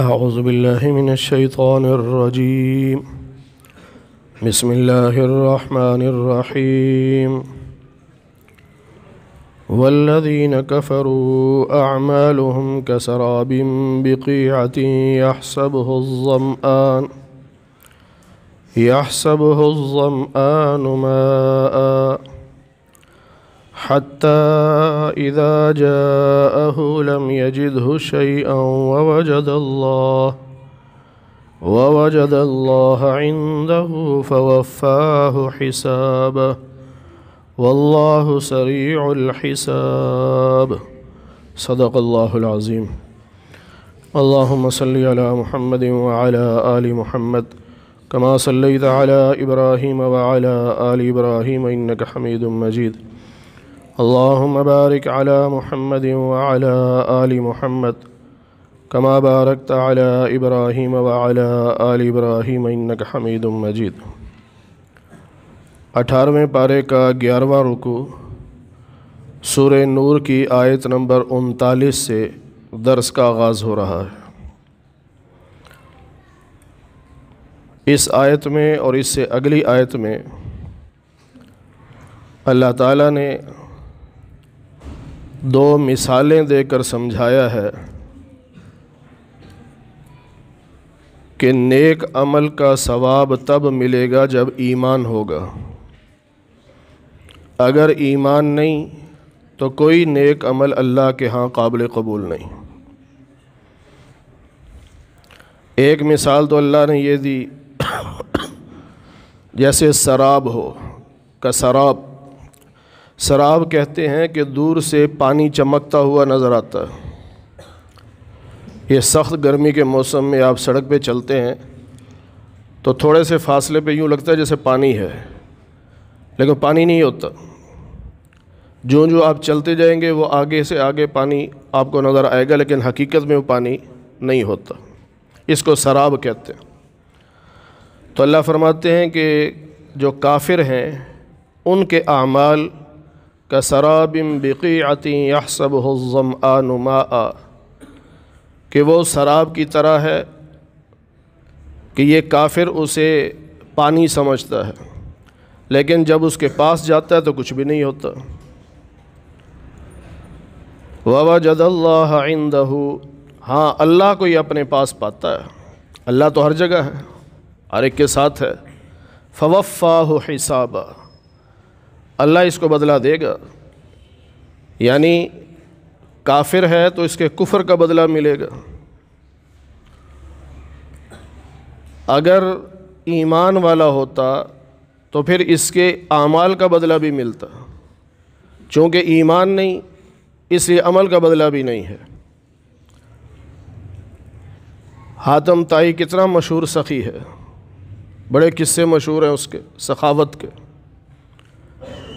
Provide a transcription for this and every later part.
أعوذ بالله من الشيطان الرجيم بسم الله الرحمن الرحيم والذين كفروا أعمالهم كسراب بقيعة يحسبه الظمآن يحسبه الظمآن ماءً حتى إذا جاءه لم يجده شيئا ووجد الله ووجد الله عنده فوفاه حسابه والله سريع الحساب صدق الله العظيم اللهم صل على محمد وعلى آل محمد كما صليت على إبراهيم وعلى آل إبراهيم إنك حميد مجيد اللهم بارك على محمد وعلى آل محمد على إبراهيم ابراہیم آل إبراهيم ابراہیم حمید مجيد اٹھارہویں پارے کا گیارہواں رکو سور نور کی آیت نمبر انتالیس سے درس کا آغاز ہو رہا ہے اس آیت میں اور اس سے اگلی آیت میں اللہ تعالیٰ نے دو مثالیں دے کر سمجھایا ہے کہ نیک عمل کا ثواب تب ملے گا جب ایمان ہوگا اگر ایمان نہیں تو کوئی نیک عمل اللہ کے ہاں قابل قبول نہیں ایک مثال تو اللہ نے یہ دی جیسے سراب ہو کا سراب سراب کہتے ہیں کہ دور سے پانی چمکتا ہوا نظر آتا ہے یہ سخت گرمی کے موسم میں آپ سڑک پہ چلتے ہیں تو تھوڑے سے فاصلے پہ یوں لگتا ہے جیسے پانی ہے لیکن پانی نہیں ہوتا جو جو آپ چلتے جائیں گے وہ آگے سے آگے پانی آپ کو نظر آئے گا لیکن حقیقت میں وہ پانی نہیں ہوتا اس کو سراب کہتے ہیں تو اللہ فرماتے ہیں کہ جو کافر ہیں ان کے اعمال کسراب بقیعتی بقی آتی یا سب آ نما کہ وہ سراب کی طرح ہے کہ یہ کافر اسے پانی سمجھتا ہے لیکن جب اس کے پاس جاتا ہے تو کچھ بھی نہیں ہوتا و جد اللہ عند ہاں اللہ کو یہ اپنے پاس پاتا ہے اللہ تو ہر جگہ ہے ہر ایک کے ساتھ ہے فوفا ہو حسابہ اللہ اس کو بدلہ دے گا یعنی کافر ہے تو اس کے کفر کا بدلہ ملے گا اگر ایمان والا ہوتا تو پھر اس کے اعمال کا بدلہ بھی ملتا چونکہ ایمان نہیں اس لیے عمل کا بدلہ بھی نہیں ہے حاتم تائی کتنا مشہور سخی ہے بڑے قصے مشہور ہیں اس کے سخاوت کے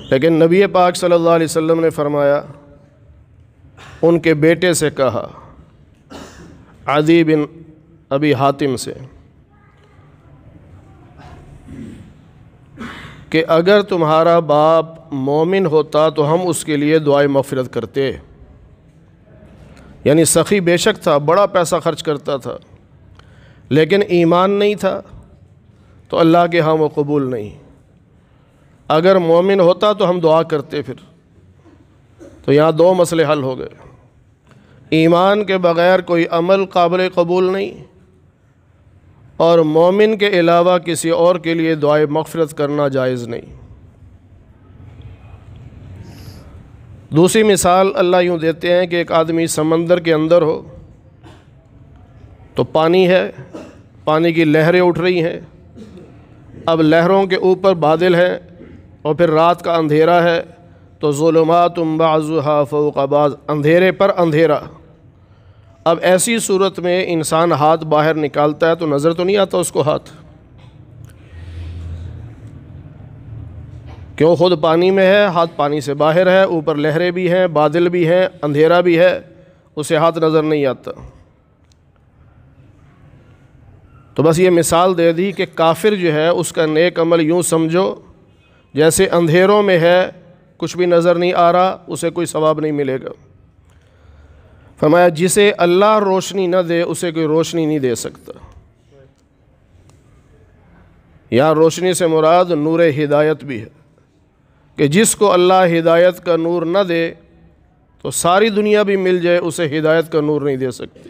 لیکن نبی پاک صلی اللہ علیہ وسلم نے فرمایا ان کے بیٹے سے کہا عدی بن ابی حاتم سے کہ اگر تمہارا باپ مومن ہوتا تو ہم اس کے لیے دعائیں مفرت کرتے یعنی سخی بے شک تھا بڑا پیسہ خرچ کرتا تھا لیکن ایمان نہیں تھا تو اللہ کے ہاں وہ قبول نہیں اگر مومن ہوتا تو ہم دعا کرتے پھر تو یہاں دو مسئلے حل ہو گئے ایمان کے بغیر کوئی عمل قابل قبول نہیں اور مومن کے علاوہ کسی اور کے لیے دعائے مغفرت کرنا جائز نہیں دوسری مثال اللہ یوں دیتے ہیں کہ ایک آدمی سمندر کے اندر ہو تو پانی ہے پانی کی لہریں اٹھ رہی ہیں اب لہروں کے اوپر بادل ہیں اور پھر رات کا اندھیرا ہے تو ظلمات بعض فوق بعض اندھیرے پر اندھیرا اب ایسی صورت میں انسان ہاتھ باہر نکالتا ہے تو نظر تو نہیں آتا اس کو ہاتھ کیوں خود پانی میں ہے ہاتھ پانی سے باہر ہے اوپر لہرے بھی ہیں بادل بھی ہیں اندھیرا بھی ہے اسے ہاتھ نظر نہیں آتا تو بس یہ مثال دے دی کہ کافر جو ہے اس کا نیک عمل یوں سمجھو جیسے اندھیروں میں ہے کچھ بھی نظر نہیں آ رہا اسے کوئی ثواب نہیں ملے گا فرمایا جسے اللہ روشنی نہ دے اسے کوئی روشنی نہیں دے سکتا یہاں روشنی سے مراد نور ہدایت بھی ہے کہ جس کو اللہ ہدایت کا نور نہ دے تو ساری دنیا بھی مل جائے اسے ہدایت کا نور نہیں دے سکتی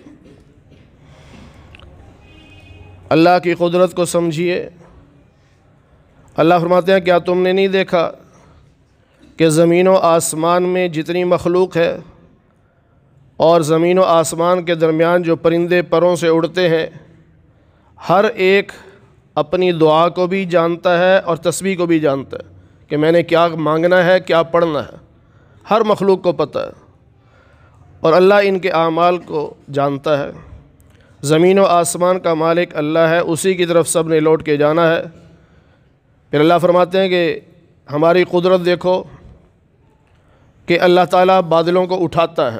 اللہ کی قدرت کو سمجھیے اللہ فرماتے ہیں کیا تم نے نہیں دیکھا کہ زمین و آسمان میں جتنی مخلوق ہے اور زمین و آسمان کے درمیان جو پرندے پروں سے اڑتے ہیں ہر ایک اپنی دعا کو بھی جانتا ہے اور تسبیح کو بھی جانتا ہے کہ میں نے کیا مانگنا ہے کیا پڑھنا ہے ہر مخلوق کو پتہ ہے اور اللہ ان کے اعمال کو جانتا ہے زمین و آسمان کا مالک اللہ ہے اسی کی طرف سب نے لوٹ کے جانا ہے پھر اللہ فرماتے ہیں کہ ہماری قدرت دیکھو کہ اللہ تعالیٰ بادلوں کو اٹھاتا ہے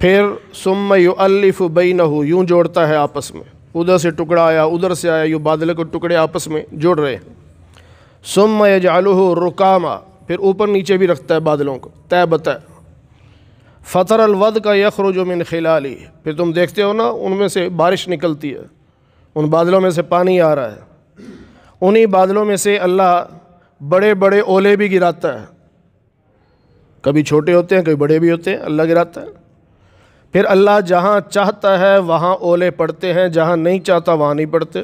پھر سم یو الف بئین یوں جوڑتا ہے آپس میں ادھر سے ٹکڑا آیا ادھر سے آیا یوں بادل کو ٹکڑے آپس میں جوڑ رہے ہیں سم میں جالو پھر اوپر نیچے بھی رکھتا ہے بادلوں کو طے بتہ فطر الود کا یخر جو میں پھر تم دیکھتے ہو نا ان میں سے بارش نکلتی ہے ان بادلوں میں سے پانی آ رہا ہے انہی بادلوں میں سے اللہ بڑے بڑے اولے بھی گراتا ہے کبھی چھوٹے ہوتے ہیں کبھی بڑے بھی ہوتے ہیں اللہ گراتا ہے پھر اللہ جہاں چاہتا ہے وہاں اولے پڑتے ہیں جہاں نہیں چاہتا وہاں نہیں پڑتے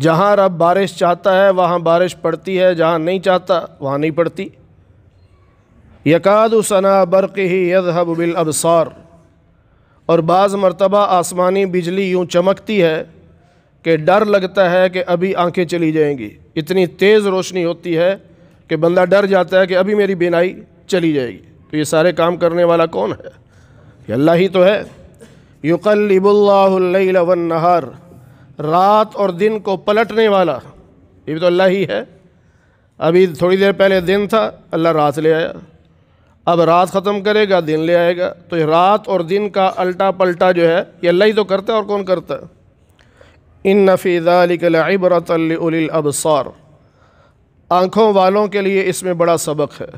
جہاں رب بارش چاہتا ہے وہاں بارش پڑتی ہے جہاں نہیں چاہتا وہاں نہیں پڑتی یکاد ثنا برق ہی یضحب بالابصار اور بعض مرتبہ آسمانی بجلی یوں چمکتی ہے کہ ڈر لگتا ہے کہ ابھی آنکھیں چلی جائیں گی اتنی تیز روشنی ہوتی ہے کہ بندہ ڈر جاتا ہے کہ ابھی میری بینائی چلی جائے گی تو یہ سارے کام کرنے والا کون ہے یہ اللہ ہی تو ہے یقلب اللہ اللیل والنہار رات اور دن کو پلٹنے والا یہ بھی تو اللہ ہی ہے ابھی تھوڑی دیر پہلے دن تھا اللہ رات لے آیا اب رات ختم کرے گا دن لے آئے گا تو یہ رات اور دن کا الٹا پلٹا جو ہے یہ اللہ ہی تو کرتا ہے اور کون کرتا ہے ان نفید علِکل الابصار آنکھوں والوں کے لیے اس میں بڑا سبق ہے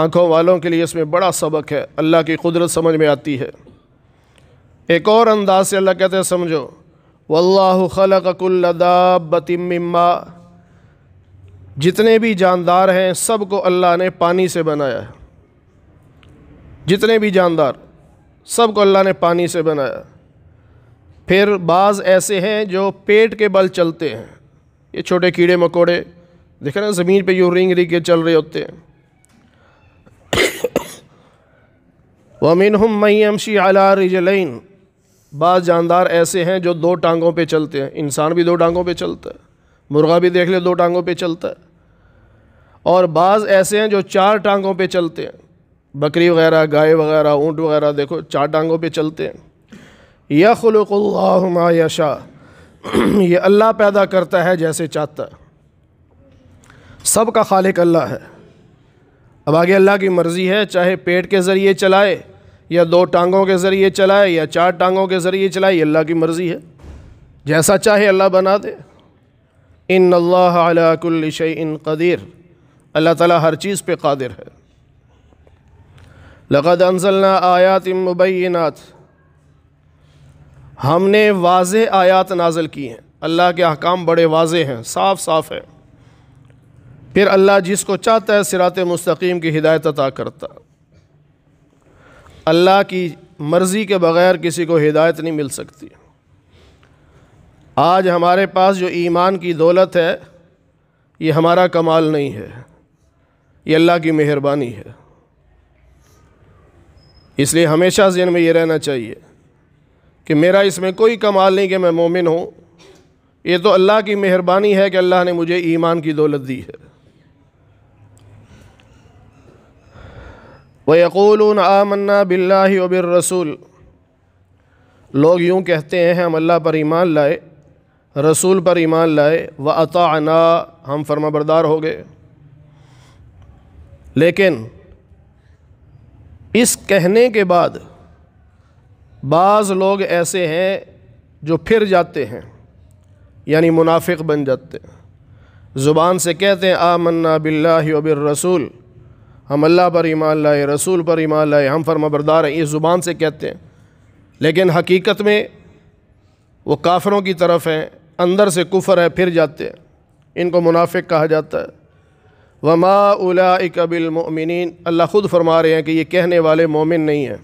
آنکھوں والوں کے لیے اس میں بڑا سبق ہے اللہ کی قدرت سمجھ میں آتی ہے ایک اور انداز سے اللہ کہتے ہیں سمجھو واللہ خلق کل دابت مما جتنے بھی جاندار ہیں سب کو اللہ نے پانی سے بنایا ہے جتنے بھی جاندار سب کو اللہ نے پانی سے بنایا پھر بعض ایسے ہیں جو پیٹ کے بل چلتے ہیں یہ چھوٹے کیڑے مکوڑے رہے نا زمین پہ یوں رنگ رنگ کے چل رہے ہوتے ہیں وَمِنْهُمْ مَنْ يَمْشِي عَلَىٰ رِجَلَيْن بعض جاندار ایسے ہیں جو دو ٹانگوں پہ چلتے ہیں انسان بھی دو ٹانگوں پہ چلتا ہے مرغہ بھی دیکھ لے دو ٹانگوں پہ چلتا ہے اور بعض ایسے ہیں جو چار ٹانگوں پہ چلتے ہیں بکری وغیرہ گائے وغیرہ اونٹ وغیرہ دیکھو چار ٹانگوں پہ چلتے ہیں یخلق اللہ ما یشا یہ اللہ پیدا کرتا ہے جیسے چاہتا ہے سب کا خالق اللہ ہے اب آگے اللہ کی مرضی ہے چاہے پیٹ کے ذریعے چلائے یا دو ٹانگوں کے ذریعے چلائے یا چار ٹانگوں کے ذریعے چلائے یہ اللہ کی مرضی ہے جیسا چاہے اللہ بنا دے ان اللہ علی کل شیء قدیر اللہ تعالیٰ ہر چیز پہ قادر ہے لقد انزلنا آیات مبینات ہم نے واضح آیات نازل کی ہیں اللہ کے احکام بڑے واضح ہیں صاف صاف ہیں پھر اللہ جس کو چاہتا ہے سرات مستقیم کی ہدایت عطا کرتا اللہ کی مرضی کے بغیر کسی کو ہدایت نہیں مل سکتی آج ہمارے پاس جو ایمان کی دولت ہے یہ ہمارا کمال نہیں ہے یہ اللہ کی مہربانی ہے اس لیے ہمیشہ ذہن میں یہ رہنا چاہیے کہ میرا اس میں کوئی کمال نہیں کہ میں مومن ہوں یہ تو اللہ کی مہربانی ہے کہ اللہ نے مجھے ایمان کی دولت دی ہے وَيَقُولُونَ آمَنَّا بِاللَّهِ وَبِالرَّسُولِ لوگ یوں کہتے ہیں ہم اللہ پر ایمان لائے رسول پر ایمان لائے وَأَطَعْنَا ہم فرما بردار ہو گئے لیکن اس کہنے کے بعد بعض لوگ ایسے ہیں جو پھر جاتے ہیں یعنی منافق بن جاتے ہیں زبان سے کہتے ہیں آ منا بلّہ بالرسول ہم اللہ پر ایمان لائے رسول پر ایمان لائے ہم فرم بردار ہیں یہ زبان سے کہتے ہیں لیکن حقیقت میں وہ کافروں کی طرف ہیں اندر سے کفر ہے پھر جاتے ہیں ان کو منافق کہا جاتا ہے وما اولا اکبل اللہ خود فرما رہے ہیں کہ یہ کہنے والے مومن نہیں ہیں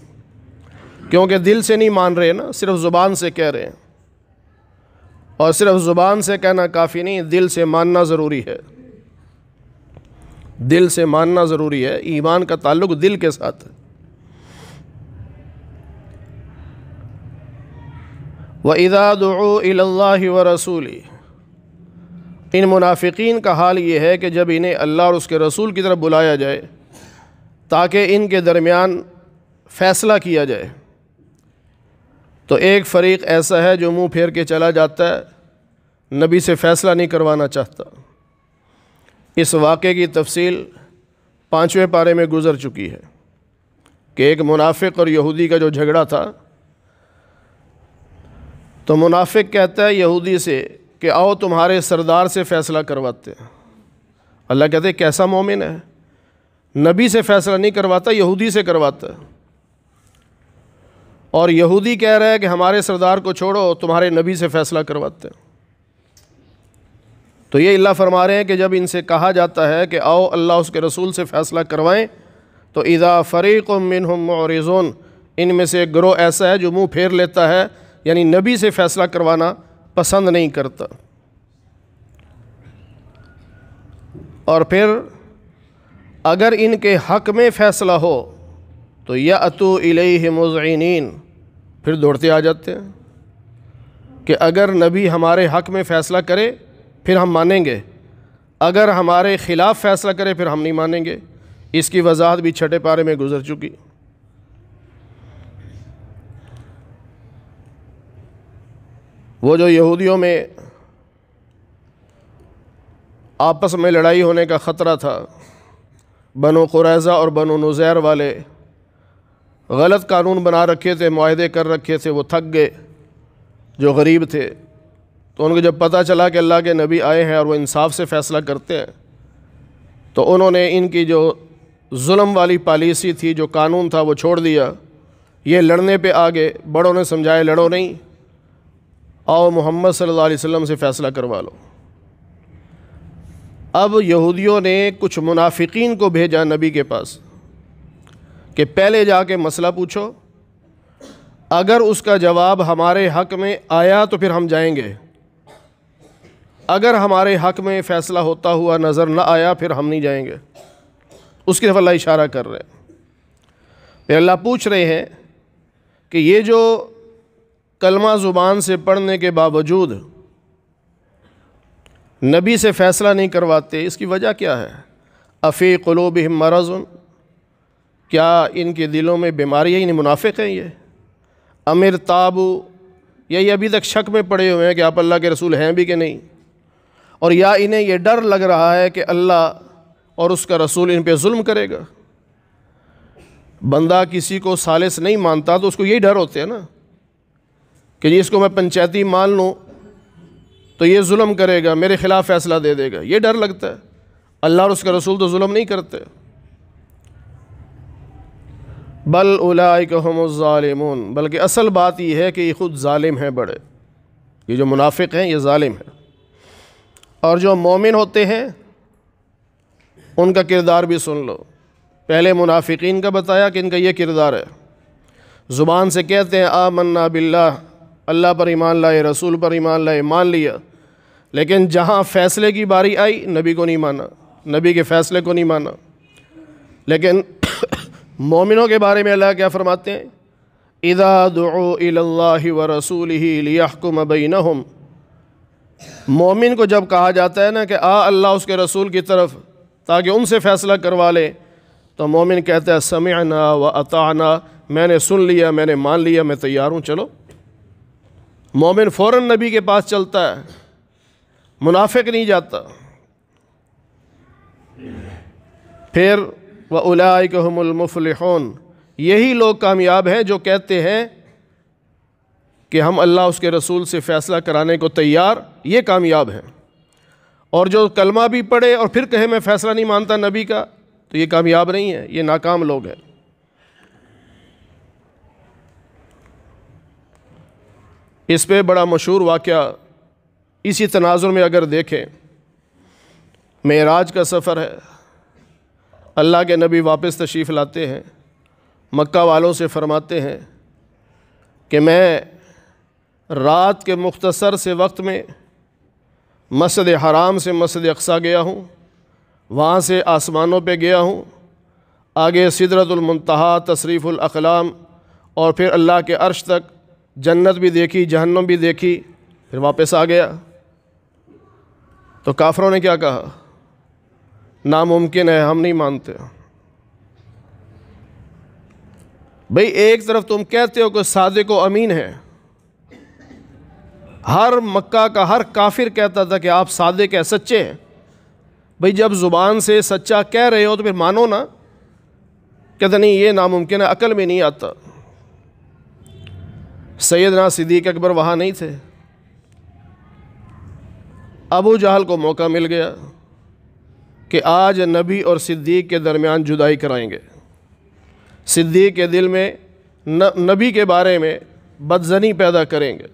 کیونکہ دل سے نہیں مان رہے نا صرف زبان سے کہہ رہے ہیں اور صرف زبان سے کہنا کافی نہیں دل سے ماننا ضروری ہے دل سے ماننا ضروری ہے ایمان کا تعلق دل کے ساتھ ہے وَإِذَا دُعُوا إِلَى اللَّهِ وَرَسُولِ ان منافقین کا حال یہ ہے کہ جب انہیں اللہ اور اس کے رسول کی طرف بلایا جائے تاکہ ان کے درمیان فیصلہ کیا جائے تو ایک فریق ایسا ہے جو منہ پھیر کے چلا جاتا ہے نبی سے فیصلہ نہیں کروانا چاہتا اس واقعے کی تفصیل پانچویں پارے میں گزر چکی ہے کہ ایک منافق اور یہودی کا جو جھگڑا تھا تو منافق کہتا ہے یہودی سے کہ آؤ تمہارے سردار سے فیصلہ کرواتے ہیں اللہ کہتے ہیں کیسا مومن ہے نبی سے فیصلہ نہیں کرواتا یہودی سے کرواتا ہے اور یہودی کہہ رہا ہے کہ ہمارے سردار کو چھوڑو تمہارے نبی سے فیصلہ کرواتے ہیں تو یہ اللہ فرما رہے ہیں کہ جب ان سے کہا جاتا ہے کہ آؤ اللہ اس کے رسول سے فیصلہ کروائیں تو اذا فریق منہم معرضون ان میں سے ایک گروہ ایسا ہے جو منہ پھیر لیتا ہے یعنی نبی سے فیصلہ کروانا پسند نہیں کرتا اور پھر اگر ان کے حق میں فیصلہ ہو تو یا اتو علیہم مزعینین پھر دوڑتے آ جاتے ہیں کہ اگر نبی ہمارے حق میں فیصلہ کرے پھر ہم مانیں گے اگر ہمارے خلاف فیصلہ کرے پھر ہم نہیں مانیں گے اس کی وضاحت بھی چھٹے پارے میں گزر چکی وہ جو یہودیوں میں آپس میں لڑائی ہونے کا خطرہ تھا بنو قریضہ اور بنو نزیر والے غلط قانون بنا رکھے تھے معاہدے کر رکھے تھے وہ تھک گئے جو غریب تھے تو ان کو جب پتہ چلا کہ اللہ کے نبی آئے ہیں اور وہ انصاف سے فیصلہ کرتے ہیں تو انہوں نے ان کی جو ظلم والی پالیسی تھی جو قانون تھا وہ چھوڑ دیا یہ لڑنے پہ آگے بڑوں نے سمجھائے لڑو نہیں آؤ محمد صلی اللہ علیہ وسلم سے فیصلہ کروا لو اب یہودیوں نے کچھ منافقین کو بھیجا نبی کے پاس کہ پہلے جا کے مسئلہ پوچھو اگر اس کا جواب ہمارے حق میں آیا تو پھر ہم جائیں گے اگر ہمارے حق میں فیصلہ ہوتا ہوا نظر نہ آیا پھر ہم نہیں جائیں گے اس کی اشارہ کر رہے ہیں پھر اللہ پوچھ رہے ہیں کہ یہ جو کلمہ زبان سے پڑھنے کے باوجود نبی سے فیصلہ نہیں کرواتے اس کی وجہ کیا ہے قلوبہم مرض کیا ان کے دلوں میں بیماری ہے انہیں منافق ہیں یہ امر تابو یہ ابھی تک شک میں پڑے ہوئے ہیں کہ آپ اللہ کے رسول ہیں بھی کہ نہیں اور یا انہیں یہ ڈر لگ رہا ہے کہ اللہ اور اس کا رسول ان پہ ظلم کرے گا بندہ کسی کو سالس نہیں مانتا تو اس کو یہی ڈر ہوتے ہیں نا کہ جی اس کو میں پنچایتی مان لوں تو یہ ظلم کرے گا میرے خلاف فیصلہ دے دے گا یہ ڈر لگتا ہے اللہ اور اس کا رسول تو ظلم نہیں کرتے بل الکم الظالمون بلکہ اصل بات یہ ہے کہ یہ خود ظالم ہیں بڑے یہ جو منافق ہیں یہ ظالم ہیں اور جو مومن ہوتے ہیں ان کا کردار بھی سن لو پہلے منافقین کا بتایا کہ ان کا یہ کردار ہے زبان سے کہتے ہیں آمنا باللہ اللہ پر ایمان لائے رسول پر ایمان لائے مان لیا لیکن جہاں فیصلے کی باری آئی نبی کو نہیں مانا نبی کے فیصلے کو نہیں مانا لیکن مومنوں کے بارے میں اللہ کیا فرماتے ہیں اِذَا دعو إِلَى اللَّهِ و رسول بَيْنَهُمْ مومن کو جب کہا جاتا ہے نا کہ آ اللہ اس کے رسول کی طرف تاکہ ان سے فیصلہ کروا لے تو مومن کہتا ہے سمعنا و اطعنا میں نے سن لیا میں نے مان لیا میں تیار ہوں چلو مومن فوراً نبی کے پاس چلتا ہے منافق نہیں جاتا پھر مف الح یہی لوگ کامیاب ہیں جو کہتے ہیں کہ ہم اللہ اس کے رسول سے فیصلہ کرانے کو تیار یہ کامیاب ہیں اور جو کلمہ بھی پڑھے اور پھر کہے میں فیصلہ نہیں مانتا نبی کا تو یہ کامیاب نہیں ہے یہ ناکام لوگ ہیں اس پہ بڑا مشہور واقعہ اسی تناظر میں اگر دیکھیں معراج کا سفر ہے اللہ کے نبی واپس تشریف لاتے ہیں مکہ والوں سے فرماتے ہیں کہ میں رات کے مختصر سے وقت میں مسجد حرام سے مسجد اقصہ گیا ہوں وہاں سے آسمانوں پہ گیا ہوں آگے سدرت المنتہا تصریف الاقلام اور پھر اللہ کے عرش تک جنت بھی دیکھی جہنم بھی دیکھی پھر واپس آ گیا تو کافروں نے کیا کہا ناممکن ہے ہم نہیں مانتے بھئی ایک طرف تم کہتے ہو کہ صادق و امین ہے ہر مکہ کا ہر کافر کہتا تھا کہ آپ صادق ہیں سچے ہیں بھئی جب زبان سے سچا کہہ رہے ہو تو پھر مانو نا کہتا نہیں یہ ناممکن ہے عقل میں نہیں آتا سیدنا صدیق اکبر وہاں نہیں تھے ابو جہل کو موقع مل گیا کہ آج نبی اور صدیق کے درمیان جدائی کرائیں گے صدیق کے دل میں نبی کے بارے میں بدزنی پیدا کریں گے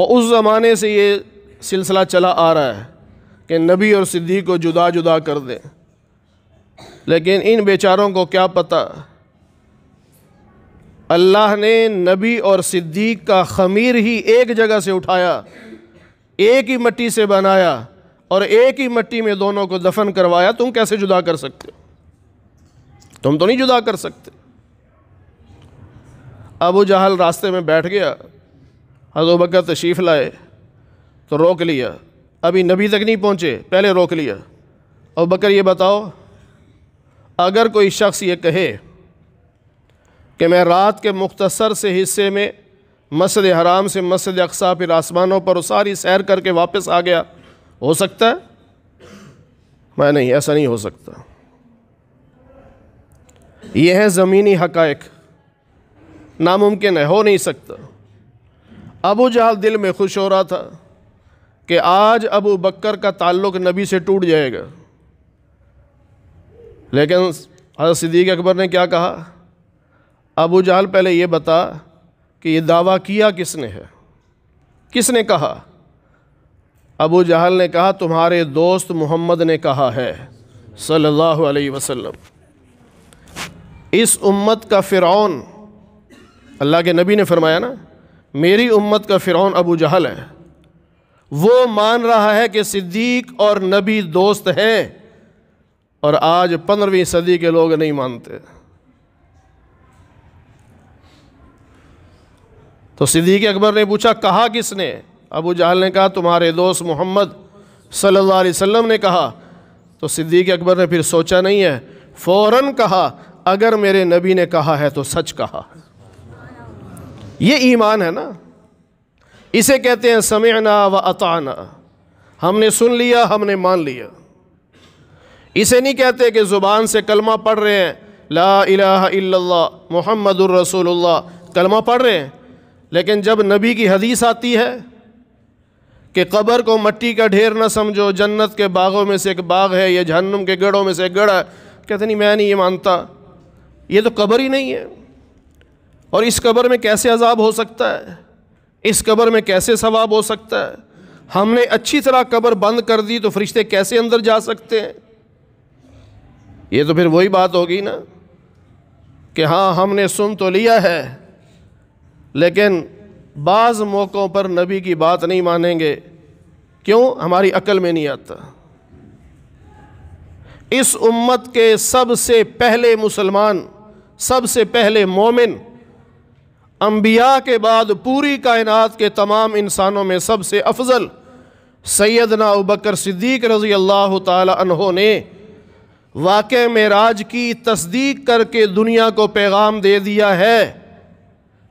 اور اس زمانے سے یہ سلسلہ چلا آ رہا ہے کہ نبی اور صدیق کو جدا جدا کر دیں لیکن ان بیچاروں کو کیا پتا اللہ نے نبی اور صدیق کا خمیر ہی ایک جگہ سے اٹھایا ایک ہی مٹی سے بنایا اور ایک ہی مٹی میں دونوں کو دفن کروایا تم کیسے جدا کر سکتے تم تو نہیں جدا کر سکتے ابو جہل راستے میں بیٹھ گیا بکر تشریف لائے تو روک لیا ابھی نبی تک نہیں پہنچے پہلے روک لیا اور بکر یہ بتاؤ اگر کوئی شخص یہ کہے کہ میں رات کے مختصر سے حصے میں مسجد حرام سے مسجد پھر آسمانوں پر اساری سیر کر کے واپس آ گیا ہو سکتا ہے میں نہیں ایسا نہیں ہو سکتا یہ ہے زمینی حقائق ناممکن ہے ہو نہیں سکتا ابو جہل دل میں خوش ہو رہا تھا کہ آج ابو بکر کا تعلق نبی سے ٹوٹ جائے گا لیکن حضرت صدیق اکبر نے کیا کہا ابو جہل پہلے یہ بتا کہ یہ دعویٰ کیا کس نے ہے کس نے کہا ابو جہل نے کہا تمہارے دوست محمد نے کہا ہے صلی اللہ علیہ وسلم اس امت کا فرعون اللہ کے نبی نے فرمایا نا میری امت کا فرعون ابو جہل ہے وہ مان رہا ہے کہ صدیق اور نبی دوست ہیں اور آج پندرہویں صدی کے لوگ نہیں مانتے تو صدیق اکبر نے پوچھا کہا کس نے ابو جہل نے کہا تمہارے دوست محمد صلی اللہ علیہ وسلم نے کہا تو صدیق اکبر نے پھر سوچا نہیں ہے فوراً کہا اگر میرے نبی نے کہا ہے تو سچ کہا یہ ایمان ہے نا اسے کہتے ہیں سمعنا و اطعنا ہم نے سن لیا ہم نے مان لیا اسے نہیں کہتے کہ زبان سے کلمہ پڑھ رہے ہیں لا الہ الا اللہ محمد الرسول اللہ کلمہ پڑھ رہے ہیں لیکن جب نبی کی حدیث آتی ہے کہ قبر کو مٹی کا ڈھیر نہ سمجھو جنت کے باغوں میں سے ایک باغ ہے یا جہنم کے گڑھوں میں سے ایک گڑا ہے کہتے نہیں میں نہیں یہ مانتا یہ تو قبر ہی نہیں ہے اور اس قبر میں کیسے عذاب ہو سکتا ہے اس قبر میں کیسے ثواب ہو سکتا ہے ہم نے اچھی طرح قبر بند کر دی تو فرشتے کیسے اندر جا سکتے ہیں یہ تو پھر وہی بات ہوگی نا کہ ہاں ہم نے سن تو لیا ہے لیکن بعض موقعوں پر نبی کی بات نہیں مانیں گے کیوں ہماری عقل میں نہیں آتا اس امت کے سب سے پہلے مسلمان سب سے پہلے مومن انبیاء کے بعد پوری کائنات کے تمام انسانوں میں سب سے افضل سیدنا ابکر صدیق رضی اللہ تعالی عنہ نے واقع میں راج کی تصدیق کر کے دنیا کو پیغام دے دیا ہے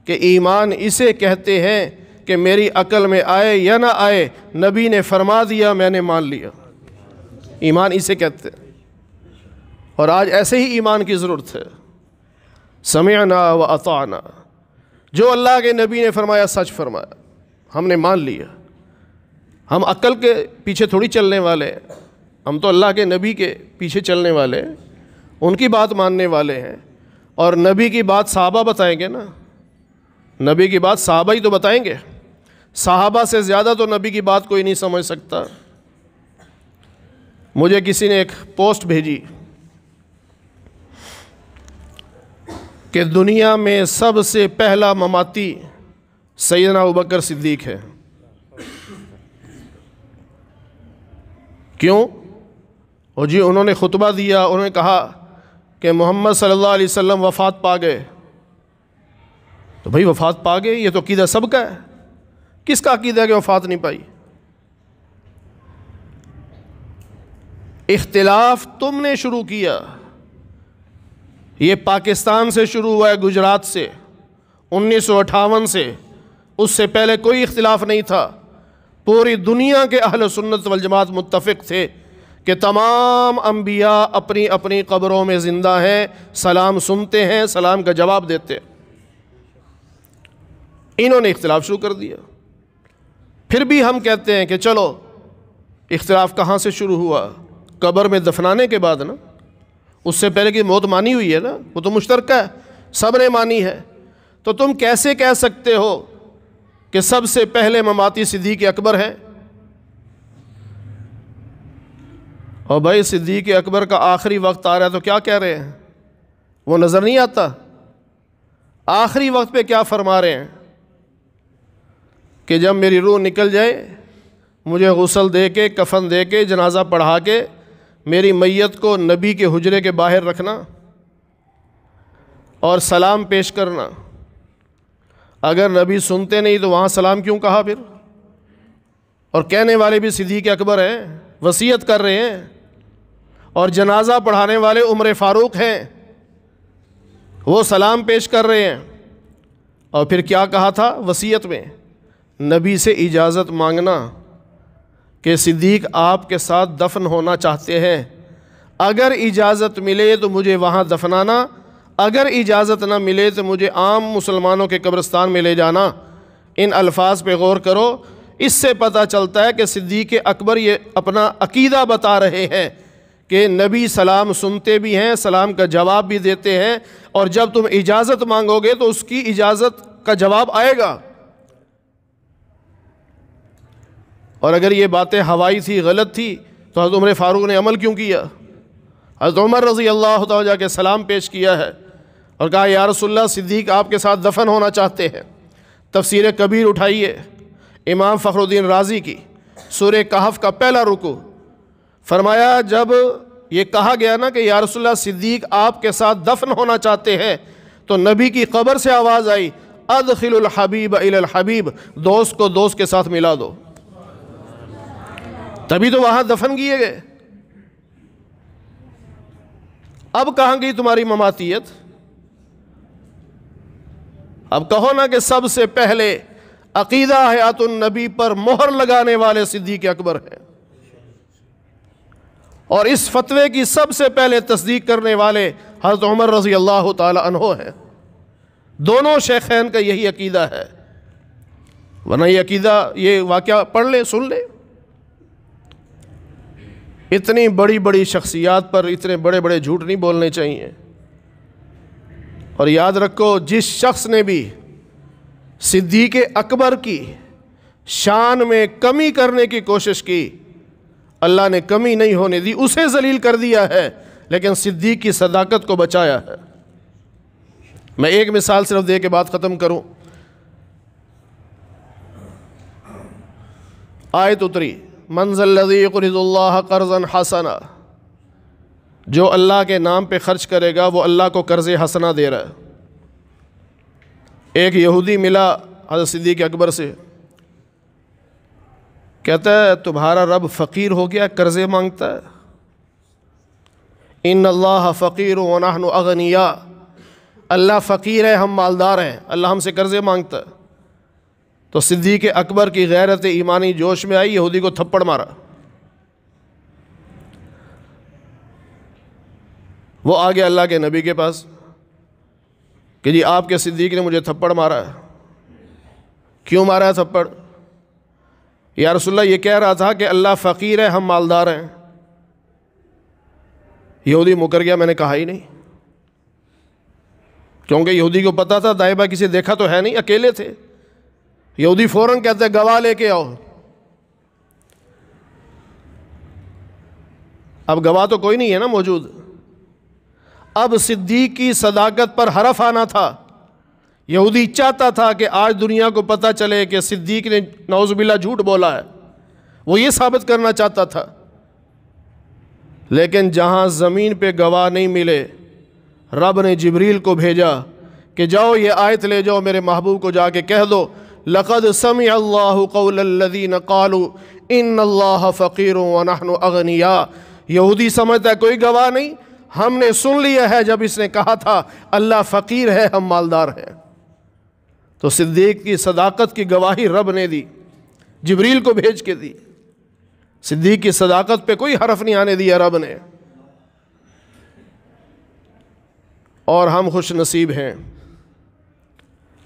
کہ ایمان اسے کہتے ہیں کہ میری عقل میں آئے یا نہ آئے نبی نے فرما دیا میں نے مان لیا ایمان اسے کہتے ہیں اور آج ایسے ہی ایمان کی ضرورت ہے سمعنا و اطعنا جو اللہ کے نبی نے فرمایا سچ فرمایا ہم نے مان لیا ہم عقل کے پیچھے تھوڑی چلنے والے ہیں ہم تو اللہ کے نبی کے پیچھے چلنے والے ہیں ان کی بات ماننے والے ہیں اور نبی کی بات صحابہ بتائیں گے نا نبی کی بات صحابہ ہی تو بتائیں گے صحابہ سے زیادہ تو نبی کی بات کوئی نہیں سمجھ سکتا مجھے کسی نے ایک پوسٹ بھیجی کہ دنیا میں سب سے پہلا مماتی سیدنا ابکر صدیق ہے کیوں جی انہوں نے خطبہ دیا انہوں نے کہا کہ محمد صلی اللہ علیہ وسلم وفات پا گئے تو بھائی وفات پا گئے یہ تو عقیدہ سب کا ہے کس کا عقیدہ ہے کہ وفات نہیں پائی اختلاف تم نے شروع کیا یہ پاکستان سے شروع ہوا ہے گجرات سے انیس سو اٹھاون سے اس سے پہلے کوئی اختلاف نہیں تھا پوری دنیا کے اہل سنت والجماعت متفق تھے کہ تمام انبیاء اپنی اپنی قبروں میں زندہ ہیں سلام سنتے ہیں سلام کا جواب دیتے ہیں انہوں نے اختلاف شروع کر دیا پھر بھی ہم کہتے ہیں کہ چلو اختلاف کہاں سے شروع ہوا قبر میں دفنانے کے بعد نا اس سے پہلے کی موت مانی ہوئی ہے نا وہ تو مشترکہ ہے سب نے مانی ہے تو تم کیسے کہہ سکتے ہو کہ سب سے پہلے مماتی صدیق اکبر ہیں اور بھائی صدیق اکبر کا آخری وقت آ رہا ہے تو کیا کہہ رہے ہیں وہ نظر نہیں آتا آخری وقت پہ کیا فرما رہے ہیں کہ جب میری روح نکل جائے مجھے غسل دے کے کفن دے کے جنازہ پڑھا کے میری میت کو نبی کے حجرے کے باہر رکھنا اور سلام پیش کرنا اگر نبی سنتے نہیں تو وہاں سلام کیوں کہا پھر اور کہنے والے بھی صدیق اکبر ہیں وصیت کر رہے ہیں اور جنازہ پڑھانے والے عمر فاروق ہیں وہ سلام پیش کر رہے ہیں اور پھر کیا کہا تھا وصیت میں نبی سے اجازت مانگنا کہ صدیق آپ کے ساتھ دفن ہونا چاہتے ہیں اگر اجازت ملے تو مجھے وہاں دفنانا اگر اجازت نہ ملے تو مجھے عام مسلمانوں کے قبرستان میں لے جانا ان الفاظ پہ غور کرو اس سے پتہ چلتا ہے کہ صدیق اکبر یہ اپنا عقیدہ بتا رہے ہیں کہ نبی سلام سنتے بھی ہیں سلام کا جواب بھی دیتے ہیں اور جب تم اجازت مانگو گے تو اس کی اجازت کا جواب آئے گا اور اگر یہ باتیں ہوائی تھی غلط تھی تو حضرت عمر فاروق نے عمل کیوں کیا حضرت عمر رضی اللہ تعالیٰ کے سلام پیش کیا ہے اور کہا یا رسول اللہ صدیق آپ کے ساتھ دفن ہونا چاہتے ہیں تفسیر کبیر اٹھائیے امام فخر الدین راضی کی سورہ کہف کا پہلا رکو فرمایا جب یہ کہا گیا نا کہ یا رسول اللہ صدیق آپ کے ساتھ دفن ہونا چاہتے ہیں تو نبی کی قبر سے آواز آئی ادخل خل الحبیب دوست کو دوست کے ساتھ ملا دو تبھی تو وہاں دفن کیے گئے اب کہاں گئی تمہاری مماتیت اب کہو نا کہ سب سے پہلے عقیدہ حیات النبی پر مہر لگانے والے صدیق اکبر ہیں اور اس فتوے کی سب سے پہلے تصدیق کرنے والے حضرت عمر رضی اللہ تعالی عنہ ہیں دونوں شیخین کا یہی عقیدہ ہے ورنہ یہ عقیدہ یہ واقعہ پڑھ لیں سن لیں اتنی بڑی بڑی شخصیات پر اتنے بڑے بڑے جھوٹ نہیں بولنے چاہیے اور یاد رکھو جس شخص نے بھی صدیق اکبر کی شان میں کمی کرنے کی کوشش کی اللہ نے کمی نہیں ہونے دی اسے ذلیل کر دیا ہے لیکن صدیق کی صداقت کو بچایا ہے میں ایک مثال صرف دے کے بات ختم کروں آیت اتری منزل لذی قرض اللہ قرض حسنا جو اللہ کے نام پہ خرچ کرے گا وہ اللہ کو قرض حسنا دے رہا ہے ایک یہودی ملا حضرت صدیق اکبر سے کہتا ہے تمہارا رب فقیر ہو گیا قرض مانگتا ہے ان اللہ فقیر و ونح اللہ فقیر ہے ہم مالدار ہیں اللہ ہم سے قرضے مانگتا ہے تو صدیق اکبر کی غیرت ایمانی جوش میں آئی یہودی کو تھپڑ مارا وہ آگے اللہ کے نبی کے پاس کہ جی آپ کے صدیق نے مجھے تھپڑ مارا ہے کیوں مارا ہے تھپڑ یا رسول اللہ یہ کہہ رہا تھا کہ اللہ فقیر ہے ہم مالدار ہیں یہودی مکر گیا میں نے کہا ہی نہیں کیونکہ یہودی کو پتا تھا دائبہ کسی دیکھا تو ہے نہیں اکیلے تھے یہودی فوراً کہتے ہیں گواہ لے کے آؤ اب گواہ تو کوئی نہیں ہے نا موجود اب صدیق کی صداقت پر حرف آنا تھا یہودی چاہتا تھا کہ آج دنیا کو پتا چلے کہ صدیق نے نعوذ باللہ جھوٹ بولا ہے وہ یہ ثابت کرنا چاہتا تھا لیکن جہاں زمین پہ گواہ نہیں ملے رب نے جبریل کو بھیجا کہ جاؤ یہ آیت لے جاؤ میرے محبوب کو جا کے کہہ دو لقد الله اللہ الذین قالوا ان اللہ اغنیاء یہودی سمجھتا ہے کوئی گواہ نہیں ہم نے سن لیا ہے جب اس نے کہا تھا اللہ فقیر ہے ہم مالدار ہیں تو صدیق کی صداقت کی گواہی رب نے دی جبریل کو بھیج کے دی صدیق کی صداقت پہ کوئی حرف نہیں آنے دیا رب نے اور ہم خوش نصیب ہیں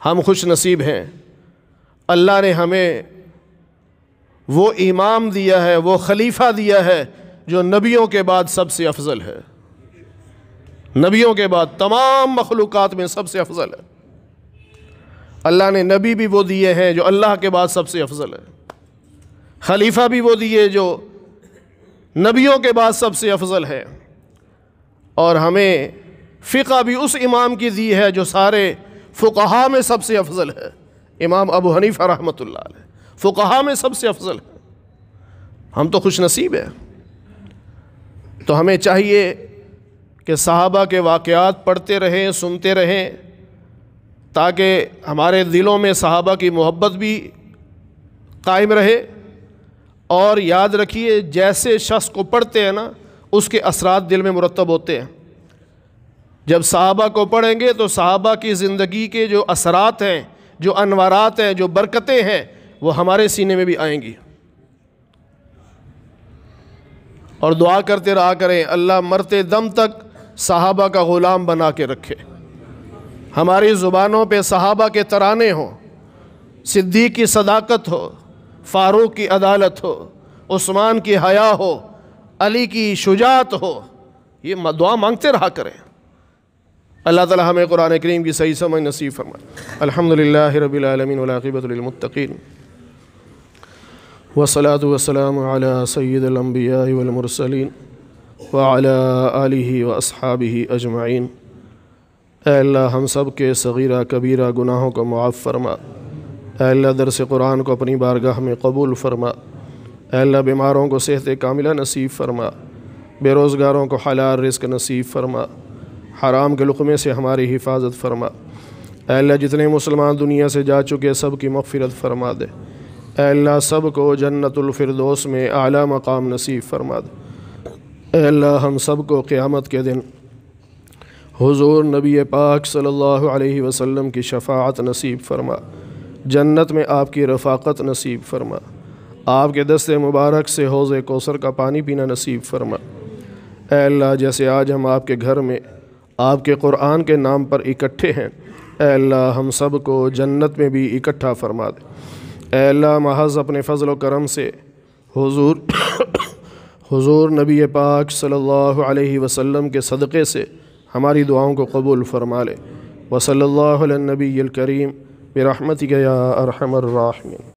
ہم خوش نصیب ہیں اللہ نے ہمیں وہ امام دیا ہے وہ خلیفہ دیا ہے جو نبیوں کے بعد سب سے افضل ہے نبیوں کے بعد تمام مخلوقات میں سب سے افضل ہے اللہ نے نبی بھی وہ دیے ہیں جو اللہ کے بعد سب سے افضل ہے خلیفہ بھی وہ دیے جو نبیوں کے بعد سب سے افضل ہے اور ہمیں فقہ بھی اس امام کی دی ہے جو سارے فقہا میں سب سے افضل ہے امام ابو حنیفہ رحمۃ اللہ علیہ فقہا میں سب سے افضل ہے ہم تو خوش نصیب ہیں تو ہمیں چاہیے کہ صحابہ کے واقعات پڑھتے رہیں سنتے رہیں تاکہ ہمارے دلوں میں صحابہ کی محبت بھی قائم رہے اور یاد رکھیے جیسے شخص کو پڑھتے ہیں نا اس کے اثرات دل میں مرتب ہوتے ہیں جب صحابہ کو پڑھیں گے تو صحابہ کی زندگی کے جو اثرات ہیں جو انوارات ہیں جو برکتیں ہیں وہ ہمارے سینے میں بھی آئیں گی اور دعا کرتے رہا کریں اللہ مرتے دم تک صحابہ کا غلام بنا کے رکھے ہماری زبانوں پہ صحابہ کے ترانے ہوں صدیق کی صداقت ہو فاروق کی عدالت ہو عثمان کی حیا ہو علی کی شجاعت ہو یہ دعا مانگتے رہا کریں اللہ تعالی ہمیں قرآن کریم کی صحیح سمجھ نصیب فرما الحمد للہ رب ولاقبۃ المطقین وسلاتُ وسلم سید سعید والمرسلین ولی علیہ و صحاب اجمعین اے اللہ ہم سب کے صغیرہ کبیرہ گناہوں کو معاف فرما اے اللہ درس قرآن کو اپنی بارگاہ میں قبول فرما اے اللہ بیماروں کو صحت کاملہ نصیب فرما بے روزگاروں کو حلال رزق نصیب فرما حرام کے لقمے سے ہماری حفاظت فرما اے اللہ جتنے مسلمان دنیا سے جا چکے سب کی مغفرت فرما دے اے اللہ سب کو جنت الفردوس میں اعلیٰ مقام نصیب فرما دے اے اللہ ہم سب کو قیامت کے دن حضور نبی پاک صلی اللہ علیہ وسلم کی شفاعت نصیب فرما جنت میں آپ کی رفاقت نصیب فرما آپ کے دست مبارک سے حوض کوسر کا پانی پینا نصیب فرما اے اللہ جیسے آج ہم آپ کے گھر میں آپ کے قرآن کے نام پر اکٹھے ہیں اے اللہ ہم سب کو جنت میں بھی اکٹھا فرما دے اے اللہ محض اپنے فضل و کرم سے حضور حضور نبی پاک صلی اللہ علیہ وسلم کے صدقے سے ہماری دعاؤں کو قبول فرما لے وصلی اللہ علیہ نبی الکریم برحمتک گیا ارحم الراحمین